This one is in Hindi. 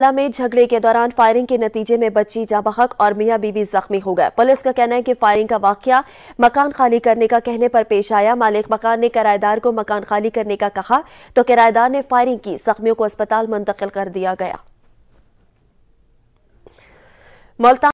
जिला में झगड़े के दौरान फायरिंग के नतीजे में बच्ची जाबहक और मियां बीवी जख्मी हो गए पुलिस का कहना है कि फायरिंग का वाक्य मकान खाली करने का कहने पर पेश आया मालिक मकान ने किराएदार को मकान खाली करने का कहा तो किराएदार ने फायरिंग की जख्मियों को अस्पताल मुंतकिल कर दिया गया मुल्तान